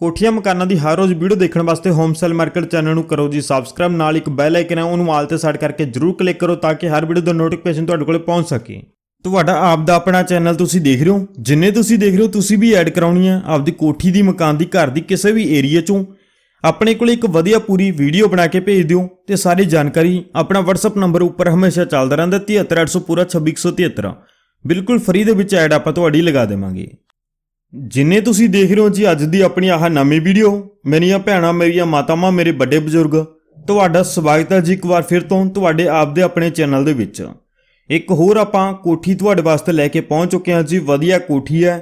ਕੋਠੀਆਂ ਮਕਾਨਾਂ ਦੀ ਹਰ ਰੋਜ਼ ਵੀਡੀਓ ਦੇਖਣ ਵਾਸਤੇ ਹੋਮ ਸੇਲ ਮਾਰਕੀਟ ਚੈਨਲ ਨੂੰ ਕਰੋ ਜੀ ਸਬਸਕ੍ਰਾਈਬ ਨਾਲ ਇੱਕ ਬੈਲ ਆਈਕਨ ਹੈ ਉਹਨੂੰ ਆਲ ਤੇ ਸੈੱਟ ਕਰਕੇ ਜਰੂਰ ਕਲਿੱਕ ਕਰੋ ਤਾਂ ਕਿ ਹਰ ਵੀਡੀਓ ਦਾ ਨੋਟੀਫਿਕੇਸ਼ਨ ਤੁਹਾਡੇ ਕੋਲ ਪਹੁੰਚ ਸਕੇ ਤੁਹਾਡਾ ਆਪ ਦਾ ਆਪਣਾ ਚੈਨਲ ਤੁਸੀਂ ਦੇਖ ਰਹੇ ਹੋ ਜਿੰਨੇ ਤੁਸੀਂ ਦੇਖ ਰਹੇ ਹੋ ਤੁਸੀਂ ਵੀ ਐਡ ਕਰਾਉਣੀ ਹੈ ਆਪਦੀ ਕੋਠੀ ਦੀ ਮਕਾਨ ਦੀ ਘਰ ਦੀ ਕਿਸੇ ਵੀ ਏਰੀਆ ਚੋਂ ਆਪਣੇ ਕੋਲ ਇੱਕ ਵਧੀਆ ਪੂਰੀ ਵੀਡੀਓ ਬਣਾ ਕੇ ਭੇਜ ਦਿਓ ਤੇ ਸਾਰੀ ਜਾਣਕਾਰੀ ਆਪਣਾ WhatsApp ਨੰਬਰ ਉੱਪਰ ਹਮੇਸ਼ਾ ਚੱਲਦਾ ਰਹਿੰਦਾ 73800 ਪੂਰਾ 2673 ਬਿਲਕੁਲ ਫ੍ਰੀ ਦੇ ਵਿੱਚ ਐਡ ਆਪਾਂ ਤੁਹਾਡੀ ਲਗਾ ਦੇਵਾਂਗੇ ਜਿੰਨੇ ਤੁਸੀਂ ਦੇਖ ਰਹੇ ਹੋ ਜੀ ਅੱਜ ਦੀ ਆਪਣੀ ਆਹ ਨਵੀਂ ਵੀਡੀਓ ਮੇਰੀਆਂ ਭੈਣਾਂ ਮੇਰੀਆਂ ਮਾਤਾਵਾਂ ਮੇਰੇ ਵੱਡੇ ਬਜ਼ੁਰਗ ਤੁਹਾਡਾ ਸਵਾਗਤ ਹੈ ਜੀ ਇੱਕ ਵਾਰ ਫਿਰ ਤੋਂ ਤੁਹਾਡੇ ਆਪ ਦੇ ਆਪਣੇ ਚੈਨਲ ਦੇ ਵਿੱਚ ਇੱਕ ਹੋਰ ਆਪਾਂ ਕੋਠੀ ਤੁਹਾਡੇ ਵਾਸਤੇ ਲੈ ਕੇ ਪਹੁੰਚ ਚੁੱਕੇ ਹਾਂ ਜੀ ਵਧੀਆ ਕੋਠੀ ਹੈ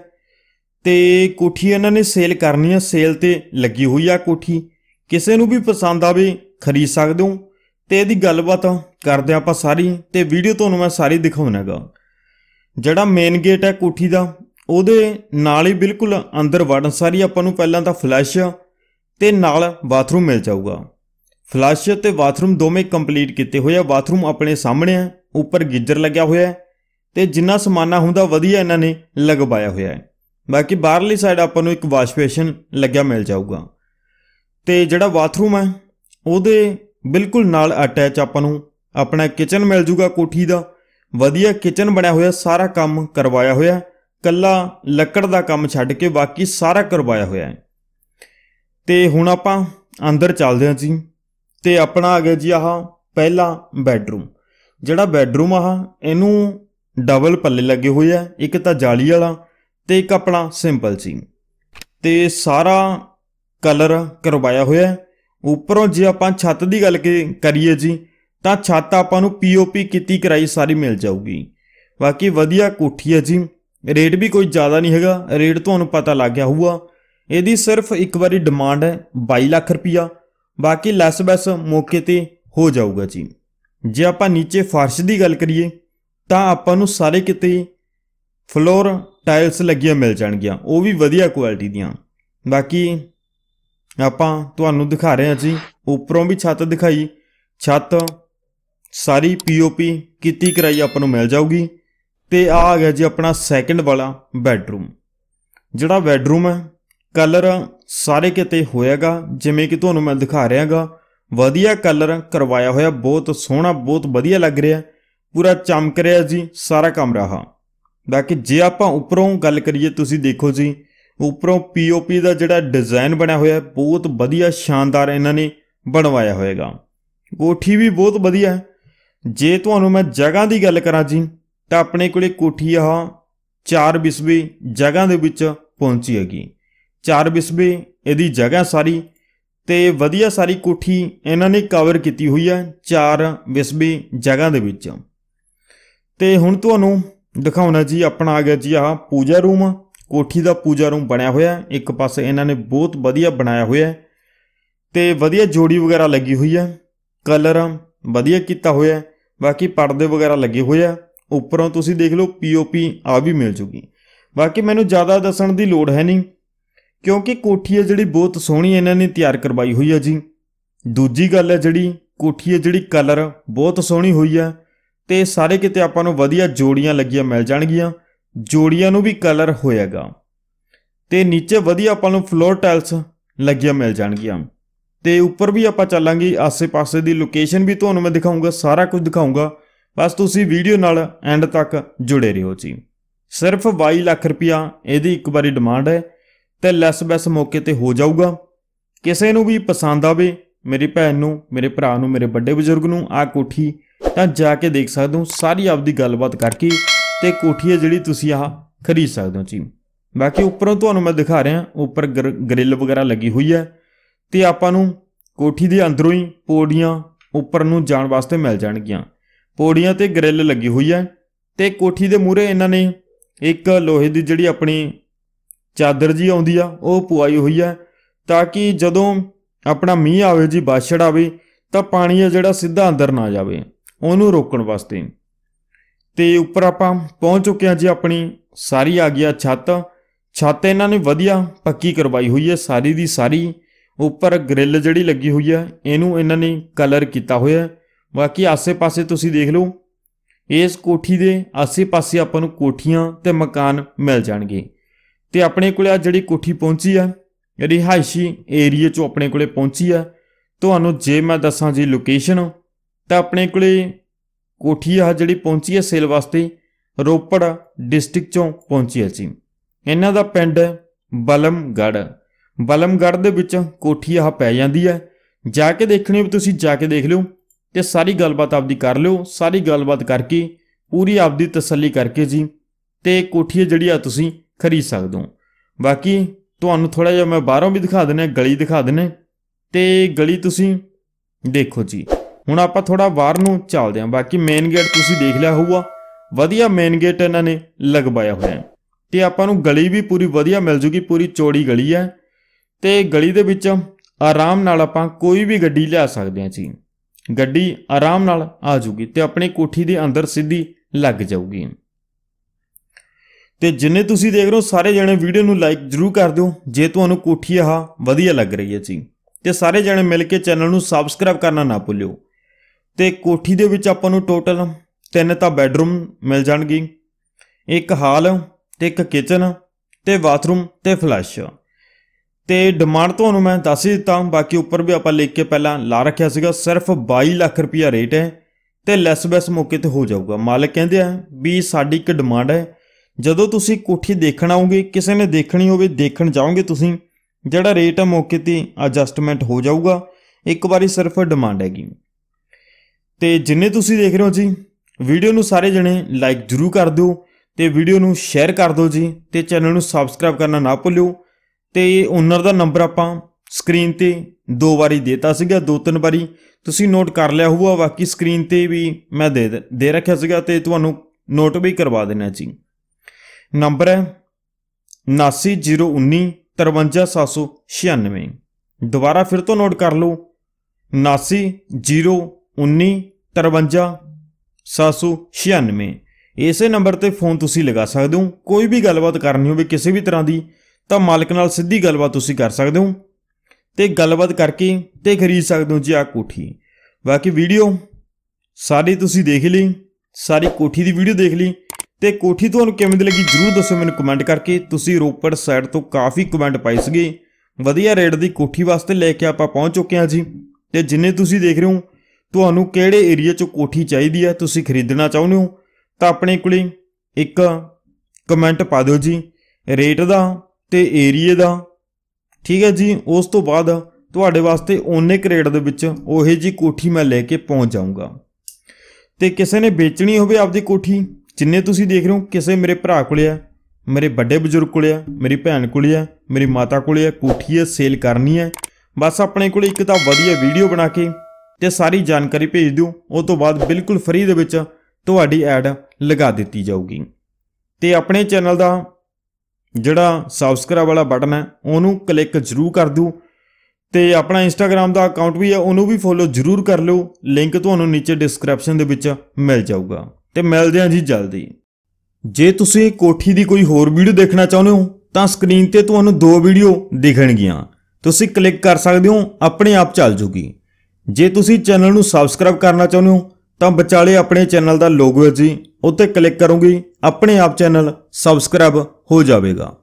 ਤੇ ਕੋਠੀ ਇਹਨਾਂ ਨੇ ਸੇਲ ਕਰਨੀ ਹੈ ਸੇਲ ਤੇ ਲੱਗੀ ਹੋਈ ਆ ਕੋਠੀ ਕਿਸੇ ਨੂੰ ਵੀ ਪਸੰਦ ਆਵੇ ਖਰੀਦ ਸਕਦੇ ਹੋ ਤੇ ਇਹਦੀ ਗੱਲਬਾਤ ਕਰਦੇ ਆਪਾਂ ਸਾਰੀ ਤੇ ਵੀਡੀਓ ਤੁਹਾਨੂੰ ਮੈਂ ਸਾਰੀ ਦਿਖਾਉਣਾਗਾ ਜਿਹੜਾ ਮੇਨ ਗੇਟ ਹੈ ਕੋਠੀ ਦਾ ਉਹਦੇ ਨਾਲ ਹੀ ਬਿਲਕੁਲ ਅੰਦਰ ਵੜਨ ਸਾਰੀ ਆਪਾਂ ਨੂੰ ਪਹਿਲਾਂ ਤਾਂ ਫਲੈਸ਼ ਤੇ ਨਾਲ ਬਾਥਰੂਮ ਮਿਲ ਜਾਊਗਾ ਫਲੈਸ਼ ਤੇ ਬਾਥਰੂਮ ਦੋਵੇਂ ਕੰਪਲੀਟ ਕੀਤੇ ਹੋਏ ਆ ਬਾਥਰੂਮ ਆਪਣੇ ਸਾਹਮਣੇ ਆ ਉੱਪਰ ਗੀਜ਼ਰ ਲੱਗਿਆ ਹੋਇਆ ਤੇ ਜਿੰਨਾ ਸਮਾਨਾ ਹੁੰਦਾ ਵਧੀਆ ਇਹਨਾਂ ਨੇ ਲਗਵਾਇਆ ਹੋਇਆ ਹੈ ਬਾਕੀ ਬਾਹਰਲੀ ਸਾਈਡ ਆਪਾਂ ਨੂੰ ਇੱਕ ਵਾਸ਼ ਬੇਸ਼ਨ ਲੱਗਿਆ ਮਿਲ ਜਾਊਗਾ ਤੇ ਜਿਹੜਾ ਬਾਥਰੂਮ ਹੈ ਉਹਦੇ ਬਿਲਕੁਲ ਨਾਲ ਅਟੈਚ ਆਪਾਂ ਨੂੰ ਆਪਣਾ ਕਿਚਨ ਮਿਲ ਜੂਗਾ ਕੋਠੀ ਦਾ ਵਧੀਆ ਕਿਚਨ ਬਣਿਆ ਹੋਇਆ ਸਾਰਾ ਕੰਮ ਕਰਵਾਇਆ ਹੋਇਆ ਕੱਲਾ ਲੱਕੜ ਦਾ ਕੰਮ ਛੱਡ ਕੇ ਬਾਕੀ ਸਾਰਾ ਕਰਵਾਇਆ ਹੋਇਆ ਹੈ ਤੇ ਹੁਣ ਆਪਾਂ ਅੰਦਰ ਚੱਲਦੇ ਹਾਂ ਜੀ ਤੇ ਆਪਣਾ ਆ ਗਿਆ ਜੀ ਆਹ ਪਹਿਲਾ ਬੈੱਡਰੂਮ ਜਿਹੜਾ ਬੈੱਡਰੂਮ ਆਹ ਇਹਨੂੰ ਡਬਲ ਪੱਲੇ ਲੱਗੇ ਹੋਏ ਆ ਇੱਕ ਤਾਂ ਜਾਲੀ ਵਾਲਾ ਤੇ ਇੱਕ ਆਪਣਾ ਸਿੰਪਲ ਸੀ ਤੇ ਸਾਰਾ ਕਲਰ ਕਰਵਾਇਆ ਹੋਇਆ ਉੱਪਰੋਂ ਜੇ ਆਪਾਂ ਛੱਤ ਦੀ ਗੱਲ ਕਰੀਏ ਜੀ ਤਾਂ ਛੱਤ ਆਪਾਂ ਨੂੰ ਪੀਓਪੀ ਕੀਤੀ ਕਰਾਈ ਸਾਰੀ ਮਿਲ ਜਾਊਗੀ ਬਾਕੀ ਵਧੀਆ ਕੋਠੀ ਹੈ ਜੀ ਰੇਟ ਵੀ ਕੋਈ ਜ਼ਿਆਦਾ ਨਹੀਂ ਹੈਗਾ ਰੇਟ ਤੁਹਾਨੂੰ ਪਤਾ ਲੱਗ ਗਿਆ ਹੋਊਗਾ ਇਹਦੀ ਸਿਰਫ ਇੱਕ ਵਾਰੀ ਡਿਮਾਂਡ ਹੈ 22 ਲੱਖ ਰੁਪਇਆ ਬਾਕੀ ਲੈਸ ਬੈਸ ਮੌਕੇ ਤੇ ਹੋ ਜਾਊਗਾ ਜੀ ਜੇ ਆਪਾਂ ਨੀਚੇ ਫਰਸ਼ ਦੀ ਗੱਲ ਕਰੀਏ ਤਾਂ ਆਪਾਂ ਨੂੰ ਸਾਰੇ ਕਿਤੇ ਫਲੋਰ ਟਾਈਲਸ ਲੱਗੀਆਂ ਮਿਲ ਜਾਣਗੀਆਂ ਉਹ ਵੀ ਵਧੀਆ ਕੁਆਲਿਟੀ ਦੀਆਂ ਬਾਕੀ ਆਪਾਂ ਤੁਹਾਨੂੰ ਦਿਖਾ ਰਹੇ ਹਾਂ ਜੀ ਉੱਪਰੋਂ ਵੀ ਛੱਤ ਦਿਖਾਈ ਛੱਤ ਸਾਰੀ ਪੀਓਪੀ ਕੀਤੀ ਕਰਾਈ ਆਪਾਂ ਨੂੰ ਮਿਲ ਜਾਊਗੀ ਤੇ ਆ ਆ ਗਿਆ ਜੀ ਆਪਣਾ ਸੈਕੰਡ ਵਾਲਾ ਬੈੱਡਰੂਮ ਜਿਹੜਾ ਬੈੱਡਰੂਮ ਹੈ ਕਲਰ ਸਾਰੇ ਕਿਤੇ ਹੋਇਆਗਾ ਜਿਵੇਂ ਕਿ ਤੁਹਾਨੂੰ ਮੈਂ ਦਿਖਾ ਰਿਹਾਗਾ ਵਧੀਆ ਕਲਰ ਕਰਵਾਇਆ ਹੋਇਆ ਬਹੁਤ ਸੋਹਣਾ ਬਹੁਤ ਵਧੀਆ ਲੱਗ ਰਿਹਾ ਪੂਰਾ ਚਮਕ ਰਿਹਾ ਜੀ ਸਾਰਾ ਕਮਰਾ ਹਾਂ ਬਾਕੀ ਜੇ ਆਪਾਂ ਉੱਪਰੋਂ ਗੱਲ ਕਰੀਏ ਤੁਸੀਂ ਦੇਖੋ ਜੀ ਉੱਪਰੋਂ ਪੀਓਪੀ ਦਾ ਜਿਹੜਾ ਡਿਜ਼ਾਈਨ ਬਣਿਆ ਹੋਇਆ ਬਹੁਤ ਵਧੀਆ ਸ਼ਾਨਦਾਰ ਇਹਨਾਂ ਨੇ ਬਣਵਾਇਆ ਹੋਏਗਾ ਕੋਠੀ ਵੀ ਬਹੁਤ ਵਧੀਆ ਹੈ ਜੇ ਤੁਹਾਨੂੰ ਮੈਂ ਜਗ੍ਹਾ ਦੀ ਗੱਲ ਕਰਾਂ ਜੀ ਤਾਂ ਆਪਣੇ ਕੋਲੇ ਕੋਠੀ ਆ ਚਾਰ ਬਿਸਵੇ ਜਗ੍ਹਾ ਦੇ ਵਿੱਚ ਪਹੁੰਚੀ ਹੈਗੀ ਚਾਰ ਬਿਸਵੇ ਇਹਦੀ ਜਗ੍ਹਾ ਸਾਰੀ ਤੇ ਵਧੀਆ ਸਾਰੀ ਕੋਠੀ ਇਹਨਾਂ ਨੇ ਕਵਰ ਕੀਤੀ ਹੋਈ ਆ ਚਾਰ ਬਿਸਵੇ ਜਗ੍ਹਾ ਦੇ ਵਿੱਚ ਤੇ ਹੁਣ ਤੁਹਾਨੂੰ ਦਿਖਾਉਣਾ ਜੀ ਆਪਣਾ ਆ ਗਿਆ ਜੀ ਆ ਪੂਜਾ ਰੂਮ ਕੋਠੀ ਦਾ ਪੂਜਾ ਰੂਮ ਬਣਿਆ ਹੋਇਆ ਇੱਕ ਪਾਸੇ ਇਹਨਾਂ ਨੇ ਬਹੁਤ ਵਧੀਆ ਬਣਾਇਆ ਹੋਇਆ ਤੇ ਵਧੀਆ ਜੋੜੀ ਵਗੈਰਾ ਲੱਗੀ ਹੋਈ ਆ ਕਲਰ ਵਧੀਆ ਕੀਤਾ ਹੋਇਆ ਬਾਕੀ ਪਰਦੇ ਵਗੈਰਾ ਲੱਗੇ ਹੋਏ ਆ ਉੱਪਰੋਂ ਤੁਸੀਂ ਦੇਖ ਲਓ ਪੀਓਪੀ ਆ ਵੀ ਮਿਲ ਜੂਗੀ ਬਾਕੀ ਮੈਨੂੰ ਜ਼ਿਆਦਾ ਦੱਸਣ ਦੀ ਲੋੜ ਹੈ ਨਹੀਂ ਕਿਉਂਕਿ ਕੋਠੀ ਹੈ ਜਿਹੜੀ ਬਹੁਤ ਸੋਹਣੀ ਇਹਨਾਂ ਨੇ ਤਿਆਰ ਕਰਵਾਈ ਹੋਈ ਹੈ ਜੀ ਦੂਜੀ ਗੱਲ ਹੈ ਜਿਹੜੀ ਕੋਠੀ ਹੈ ਜਿਹੜੀ ਕਲਰ ਬਹੁਤ ਸੋਹਣੀ ਹੋਈ ਹੈ ਤੇ ਸਾਰੇ ਕਿਤੇ ਆਪਾਂ ਨੂੰ ਵਧੀਆ ਜੋੜੀਆਂ ਲੱਗੀਆਂ ਮਿਲ ਜਾਣਗੀਆਂ ਜੋੜੀਆਂ ਨੂੰ ਵੀ ਕਲਰ ਹੋਏਗਾ ਤੇ ਨੀਚੇ ਵਧੀਆ ਆਪਾਂ ਨੂੰ ਫਲੋਰ ਟਾਈਲਸ ਲੱਗੀਆਂ ਮਿਲ ਜਾਣਗੀਆਂ ਤੇ ਉੱਪਰ ਵੀ ਆਪਾਂ ਚੱਲਾਂਗੇ ਆਸੇ-ਪਾਸੇ ਦੀ ਲੋਕੇਸ਼ਨ ਵੀ ਤੁਹਾਨੂੰ ਮੈਂ ਦਿਖਾਉਂਗਾ ਸਾਰਾ ਕੁਝ ਦਿਖਾਉਂਗਾ ਬਸ ਤੁਸੀਂ ਵੀਡੀਓ ਨਾਲ ਐਂਡ ਤੱਕ ਜੁੜੇ ਰਹੋ ਜੀ ਸਿਰਫ 22 ਲੱਖ ਰੁਪਇਆ ਇਹਦੀ ਇੱਕ ਵਾਰੀ ਡਿਮਾਂਡ ਹੈ ਤੇ ਲੈਸ ਬੈਸ ਮੌਕੇ ਤੇ ਹੋ ਜਾਊਗਾ ਕਿਸੇ ਨੂੰ ਵੀ ਪਸੰਦ ਆਵੇ ਮੇਰੀ ਭੈਣ ਨੂੰ ਮੇਰੇ ਭਰਾ ਨੂੰ ਮੇਰੇ ਵੱਡੇ ਬਜ਼ੁਰਗ ਨੂੰ ਆ ਕੋਠੀ ਤਾਂ ਜਾ ਕੇ ਦੇਖ ਸਕਦੇ ਹੋ ਸਾਰੀ ਆਪਦੀ ਗੱਲਬਾਤ ਕਰਕੇ ਤੇ ਕੋਠੀ ਹੈ ਜਿਹੜੀ ਤੁਸੀਂ ਆ ਖਰੀਦ ਸਕਦੇ ਹੋ ਜੀ ਬਾਕੀ ਉੱਪਰੋਂ ਤੁਹਾਨੂੰ ਮੈਂ ਦਿਖਾ ਰਿਹਾ ਉੱਪਰ ਗ੍ਰਿਲ ਵਗੈਰਾ ਲੱਗੀ ਹੋਈ ਹੈ ਤੇ ਆਪਾਂ ਨੂੰ ਕੋਠੀ ਦੇ ਅੰਦਰੋਂ ਹੀ ਪੌੜੀਆਂ ਉੱਪਰ ਨੂੰ ਜਾਣ ਵਾਸਤੇ ਮਿਲ ਜਾਣਗੀਆਂ ਪੌੜੀਆਂ ਤੇ ਗ੍ਰਿਲ ਲੱਗੀ ਹੋਈ ਹੈ ਤੇ ਕੋਠੀ ਦੇ ਮੂਹਰੇ ਇਹਨਾਂ ਨੇ ਇੱਕ ਲੋਹੇ ਦੀ ਜਿਹੜੀ ਆਪਣੀ ਚਾਦਰ ਜੀ ਆਉਂਦੀ ਆ ਉਹ ਪੁਆਈ ਹੋਈ ਹੈ ਤਾਂ ਕਿ ਜਦੋਂ ਆਪਣਾ ਮੀਂਹ ਆਵੇ ਜੀ ਬਾਛੜ ਆਵੇ ਤਾਂ ਪਾਣੀ ਆ ਜਿਹੜਾ ਸਿੱਧਾ ਅੰਦਰ ਨਾ ਜਾਵੇ ਉਹਨੂੰ ਰੋਕਣ ਵਾਸਤੇ ਤੇ ਉੱਪਰ ਆਪਾਂ ਪਹੁੰਚ ਚੁੱਕੇ ਆ ਜੀ ਆਪਣੀ ਸਾਰੀ ਆ ਗਿਆ ਛੱਤ ਛੱਤ ਇਹਨਾਂ ਨੇ ਵਧੀਆ ਪੱਕੀ ਕਰਵਾਈ ਹੋਈ ਹੈ ਸਾਰੀ ਦੀ ਸਾਰੀ ਉੱਪਰ ਗ੍ਰਿਲ ਜਿਹੜੀ ਲੱਗੀ ਹੋਈ ਹੈ ਇਹਨੂੰ ਇਹਨਾਂ ਨੇ ਕਲਰ ਕੀਤਾ ਹੋਇਆ ਹੈ ਬਾਕੀ ਆਸੇ-ਪਾਸੇ ਤੁਸੀਂ ਦੇਖ ਲਓ ਇਸ ਕੋਠੀ ਦੇ ਆਸੇ-ਪਾਸੇ ਆਪਾਂ ਨੂੰ ਕੋਠੀਆਂ ਤੇ ਮਕਾਨ ਮਿਲ ਜਾਣਗੇ ਤੇ ਆਪਣੇ ਕੋਲੇ ਆ ਜਿਹੜੀ ਕੋਠੀ ਪਹੁੰਚੀ ਆ ਰਿਹਾਇਸ਼ੀ ਏਰੀਆ 'ਚੋਂ ਆਪਣੇ ਕੋਲੇ ਪਹੁੰਚੀ ਆ ਤੁਹਾਨੂੰ ਜੇ ਮੈਂ ਦੱਸਾਂ ਜੀ ਲੋਕੇਸ਼ਨ ਤਾਂ ਆਪਣੇ ਕੋਲੇ ਕੋਠੀ ਆ ਜਿਹੜੀ ਪਹੁੰਚੀ ਆ ਸੇਲ ਵਾਸਤੇ ਰੋਪੜ ਡਿਸਟ੍ਰਿਕਟ 'ਚੋਂ ਪਹੁੰਚੀ ਆ ਜੀ ਇਹਨਾਂ ਦਾ ਪਿੰਡ ਬਲਮਗੜ ਬਲਮਗੜ ਦੇ ਵਿੱਚ ਕੋਠੀ ਆ ਪੈ ਜਾਂਦੀ ਆ ਜਾ ਕੇ ਦੇਖਣੀ ਤੁਸੀਂ ਜਾ ਕੇ ਦੇਖ ਲਿਓ ਤੇ ਸਾਰੀ ਗੱਲਬਾਤ ਆਪਦੀ ਕਰ ਲਿਓ ਸਾਰੀ ਗੱਲਬਾਤ ਕਰਕੇ ਪੂਰੀ ਆਪਦੀ ਤਸੱਲੀ ਕਰਕੇ ਜੀ ਤੇ ਕੋਠੀ ਜਿਹੜੀ ਆ ਤੁਸੀਂ ਖਰੀਦ ਸਕਦੇ ਹੋ ਬਾਕੀ ਤੁਹਾਨੂੰ ਥੋੜਾ ਜਿਹਾ ਮੈਂ ਬਾਹਰੋਂ ਵੀ ਦਿਖਾ ਦਿੰਨੇ ਗਲੀ ਦਿਖਾ ਦਿੰਨੇ ਤੇ ਗਲੀ ਤੁਸੀਂ ਦੇਖੋ ਜੀ ਹੁਣ ਆਪਾਂ ਥੋੜਾ ਬਾਹਰ ਨੂੰ ਚੱਲਦੇ ਹਾਂ ਬਾਕੀ ਮੇਨ ਗੇਟ ਤੁਸੀਂ ਦੇਖ ਲਿਆ ਹੋਊਗਾ ਵਧੀਆ ਮੇਨ ਗੇਟ ਇਹਨਾਂ ਨੇ ਲਗਵਾਇਆ ਹੋਇਆ ਹੈ ਤੇ ਆਪਾਂ ਨੂੰ ਗਲੀ ਵੀ ਪੂਰੀ ਵਧੀਆ ਮਿਲ ਜੂਗੀ ਪੂਰੀ ਚੌੜੀ ਗਲੀ ਹੈ ਤੇ ਗਲੀ ਦੇ ਵਿੱਚ ਆਰਾਮ ਨਾਲ ਆਪਾਂ ਕੋਈ ਵੀ ਗੱਡੀ ਲਿਆ ਸਕਦੇ ਹਾਂ ਜੀ ਗੱਡੀ ਆਰਾਮ ਨਾਲ ਆ ਜਾਊਗੀ ਤੇ ਆਪਣੀ ਕੋਠੀ ਦੇ ਅੰਦਰ ਸਿੱਧੀ ਲੱਗ ਜਾਊਗੀ ਤੇ ਜਿੰਨੇ ਤੁਸੀਂ ਦੇਖ ਰਹੇ ਹੋ ਸਾਰੇ ਜਣੇ ਵੀਡੀਓ ਨੂੰ ਲਾਈਕ ਜਰੂਰ ਕਰ ਦਿਓ ਜੇ ਤੁਹਾਨੂੰ ਕੋਠੀ ਆਹ ਵਧੀਆ ਲੱਗ ਰਹੀ ਹੈ ਜੀ ਤੇ ਸਾਰੇ ਜਣੇ ਮਿਲ ਕੇ ਚੈਨਲ ਨੂੰ ਸਬਸਕ੍ਰਾਈਬ ਕਰਨਾ ਨਾ ਭੁੱਲਿਓ ਤੇ ਕੋਠੀ ਦੇ ਵਿੱਚ ਆਪਾਂ ਨੂੰ ਟੋਟਲ ਤਿੰਨ ਤਾਂ ਬੈੱਡਰੂਮ ਮਿਲ ਜਾਣਗੇ ਇੱਕ ਹਾਲ ਤੇ ਇੱਕ ਕਿਚਨ ਤੇ ਬਾਥਰੂਮ ਤੇ ਫਲਸ਼ ਤੇ ਡਿਮਾਂਡ ਤੁਹਾਨੂੰ ਮੈਂ ਦੱਸ ਹੀ ਦਿੱਤਾ ਬਾਕੀ ਉੱਪਰ ਵੀ ਆਪਾਂ ਲਿਖ ਕੇ ਪਹਿਲਾਂ ਲਾ ਰੱਖਿਆ ਸੀਗਾ ਸਿਰਫ 22 ਲੱਖ ਰੁਪਿਆ ਰੇਟ ਹੈ ਤੇ ਲੈਸ ਬੈਸ ਮੌਕੇ ਤੇ ਹੋ ਜਾਊਗਾ ਮਾਲਕ ਕਹਿੰਦੇ ਆ ਵੀ ਸਾਡੀ ਇੱਕ ਡਿਮਾਂਡ ਹੈ ਜਦੋਂ ਤੁਸੀਂ ਕੋਠੀ ਦੇਖਣ ਆਉਂਗੇ ਕਿਸੇ ਨੇ ਦੇਖਣੀ ਹੋਵੇ ਦੇਖਣ ਜਾਓਗੇ ਤੁਸੀਂ ਜਿਹੜਾ ਰੇਟ ਹੈ ਮੌਕੇ ਤੇ ਐਡਜਸਟਮੈਂਟ ਹੋ ਜਾਊਗਾ ਇੱਕ ਵਾਰੀ ਸਿਰਫ ਡਿਮਾਂਡ ਹੈਗੀ ਤੇ ਜਿੰਨੇ ਤੁਸੀਂ ਦੇਖ ਰਹੇ ਹੋ ਜੀ ਵੀਡੀਓ ਨੂੰ ਸਾਰੇ ਜਣੇ ਲਾਈਕ ਜ਼ਰੂਰ ਕਰ ਦਿਓ ਤੇ ਵੀਡੀਓ ਨੂੰ ਸ਼ੇਅਰ ਕਰ ਦਿਓ ਜੀ ਤੇ ਚੈਨਲ ਨੂੰ ਸਬਸਕ੍ਰਾਈਬ ਕਰਨਾ ਨਾ ਭੁੱਲਿਓ ਤੇ ਓਨਰ ਦਾ ਨੰਬਰ ਆਪਾਂ ਸਕਰੀਨ ਤੇ ਦੋ ਵਾਰੀ ਦੇਤਾ ਸੀਗਾ ਦੋ ਤਿੰਨ ਵਾਰੀ ਤੁਸੀਂ ਨੋਟ ਕਰ ਲਿਆ ਹੋਊਗਾ ਬਾਕੀ ਸਕਰੀਨ ਤੇ ਵੀ ਮੈਂ ਦੇ ਦੇ ਰੱਖਿਆ ਸੀਗਾ ਤੇ ਤੁਹਾਨੂੰ ਨੋਟ ਵੀ ਕਰਵਾ ਦੇਣਾ ਜੀ ਨੰਬਰ ਹੈ 790195 53796 ਦੁਬਾਰਾ ਫਿਰ ਤੋਂ ਨੋਟ ਕਰ ਲਓ 790195 ਇਸੇ ਨੰਬਰ ਤੇ ਫੋਨ ਤੁਸੀਂ ਲਗਾ ਸਕਦੇ ਹੋ ਕੋਈ ਵੀ ਗੱਲਬਾਤ ਕਰਨੀ ਹੋਵੇ ਕਿਸੇ ਵੀ ਤਰ੍ਹਾਂ ਦੀ ਤਾਂ ਮਾਲਕ ਨਾਲ ਸਿੱਧੀ ਗੱਲਬਾਤ ਤੁਸੀਂ ਕਰ ਸਕਦੇ ਹੋ ਤੇ ਗੱਲਬਾਤ ਕਰਕੇ ਤੇ ਖਰੀਦ ਸਕਦੇ ਹੋ ਜੀ ਆ ਕੋਠੀ ਬਾਕੀ ਵੀਡੀਓ ਸਾਰੀ ਤੁਸੀਂ ਦੇਖ ਲਈ ਸਾਰੀ ਕੋਠੀ ਦੀ ਵੀਡੀਓ ਦੇਖ ਲਈ ਤੇ ਕੋਠੀ ਤੁਹਾਨੂੰ ਕਿਵੇਂ ਦੀ ਲੱਗੀ ਜਰੂਰ ਦੱਸੋ ਮੈਨੂੰ ਕਮੈਂਟ ਕਰਕੇ ਤੁਸੀਂ ਰੋਪੜ ਸਾਈਡ ਤੋਂ ਕਾਫੀ ਕਮੈਂਟ ਪਾਈ ਸੀਗੇ ਵਧੀਆ ਰੇਟ ਦੀ ਕੋਠੀ ਵਾਸਤੇ ਲੈ ਕੇ ਆਪਾਂ ਪਹੁੰਚ ਚੁੱਕੇ ਹਾਂ ਜੀ ਤੇ ਜਿੰਨੇ ਤੁਸੀਂ ਦੇਖ ਰਹੇ ਹੋ ਤੁਹਾਨੂੰ ਕਿਹੜੇ ਏਰੀਆ 'ਚ ਕੋਠੀ ਚਾਹੀਦੀ ਹੈ ਤੁਸੀਂ ਖਰੀਦਣਾ ਚਾਹੁੰਦੇ ਹੋ ਤਾਂ ਆਪਣੇ ਕੋਲੇ ਇੱਕ ਕਮੈਂਟ ਪਾ ਦਿਓ ਜੀ ਰੇਟ ਦਾ ਤੇ ਏਰੀਏ ਦਾ ਠੀਕ ਹੈ ਜੀ ਉਸ ਤੋਂ ਬਾਅਦ ਤੁਹਾਡੇ ਵਾਸਤੇ ਓਨੇ ਕ੍ਰੇਡ ਦੇ ਵਿੱਚ ਉਹੇ ਜੀ ਕੋਠੀ ਮੈਂ ਲੈ ਕੇ ਪਹੁੰਚ ਜਾਊਂਗਾ ਤੇ ਕਿਸੇ ਨੇ ਵੇਚਣੀ ਹੋਵੇ ਆਪਦੀ ਕੋਠੀ ਜਿੰਨੇ ਤੁਸੀਂ ਦੇਖ ਰਹੇ ਹੋ ਕਿਸੇ ਮੇਰੇ ਭਰਾ ਕੋਲੇ ਆ ਮੇਰੇ ਵੱਡੇ ਬਜ਼ੁਰਗ ਕੋਲੇ ਆ ਮੇਰੀ ਭੈਣ ਕੋਲੇ ਆ ਮੇਰੀ ਮਾਤਾ ਕੋਲੇ ਆ ਕੋਠੀ ਹੈ ਸੇਲ ਕਰਨੀ ਹੈ ਬਸ ਆਪਣੇ ਕੋਲੇ ਇੱਕ ਤਾਂ ਵਧੀਆ ਵੀਡੀਓ ਬਣਾ ਕੇ ਤੇ ਸਾਰੀ ਜਾਣਕਾਰੀ ਭੇਜ ਦਿਓ ਉਸ ਤੋਂ ਬਾਅਦ ਬਿਲਕੁਲ ਫ੍ਰੀ ਦੇ ਵਿੱਚ ਤੁਹਾਡੀ ਐਡ ਲਗਾ ਦਿੱਤੀ ਜਾਊਗੀ ਤੇ ਆਪਣੇ ਚੈਨਲ ਦਾ ਜਿਹੜਾ ਸਬਸਕ੍ਰਾਈਬ ਵਾਲਾ ਬਟਨ ਹੈ ਉਹਨੂੰ ਕਲਿੱਕ ਜ਼ਰੂਰ ਕਰ ਦਿਓ ਤੇ ਆਪਣਾ ਇੰਸਟਾਗ੍ਰam ਦਾ ਅਕਾਊਂਟ ਵੀ ਹੈ ਉਹਨੂੰ ਵੀ ਫੋਲੋ ਜ਼ਰੂਰ ਕਰ ਲਿਓ ਲਿੰਕ ਤੁਹਾਨੂੰ ਨੀਚੇ ਡਿਸਕ੍ਰਿਪਸ਼ਨ ਦੇ ਵਿੱਚ ਮਿਲ ਜਾਊਗਾ ਤੇ ਮਿਲਦੇ ਆਂ ਜੀ ਜਲਦੀ ਜੇ ਤੁਸੀਂ ਕੋਠੀ ਦੀ ਕੋਈ ਹੋਰ ਵੀਡੀਓ ਦੇਖਣਾ ਚਾਹੁੰਦੇ ਹੋ ਤਾਂ ਸਕਰੀਨ ਤੇ ਤੁਹਾਨੂੰ ਦੋ ਵੀਡੀਓ ਦਿਖਣਗੀਆਂ ਤੁਸੀਂ ਕਲਿੱਕ ਕਰ ਸਕਦੇ ਹੋ ਆਪਣੇ ਆਪ ਚੱਲ ਜੂਗੀ ਜੇ ਤੁਸੀਂ ਚੈਨਲ ਨੂੰ ਸਬਸਕ੍ਰਾਈਬ ਕਰਨਾ ਚਾਹੁੰਦੇ ਹੋ ਤਾਂ ਵਿਚਾਲੇ ਆਪਣੇ ਚੈਨਲ ਦਾ ਲੋਗੋ ਹੈ ਜੀ ਉੱਤੇ ਕਲਿੱਕ ਕਰੋਗੇ ਆਪਣੇ ਆਪ ਚੈਨਲ ਸਬਸਕ੍ਰਾਈਬ ਹੋ ਜਾਵੇਗਾ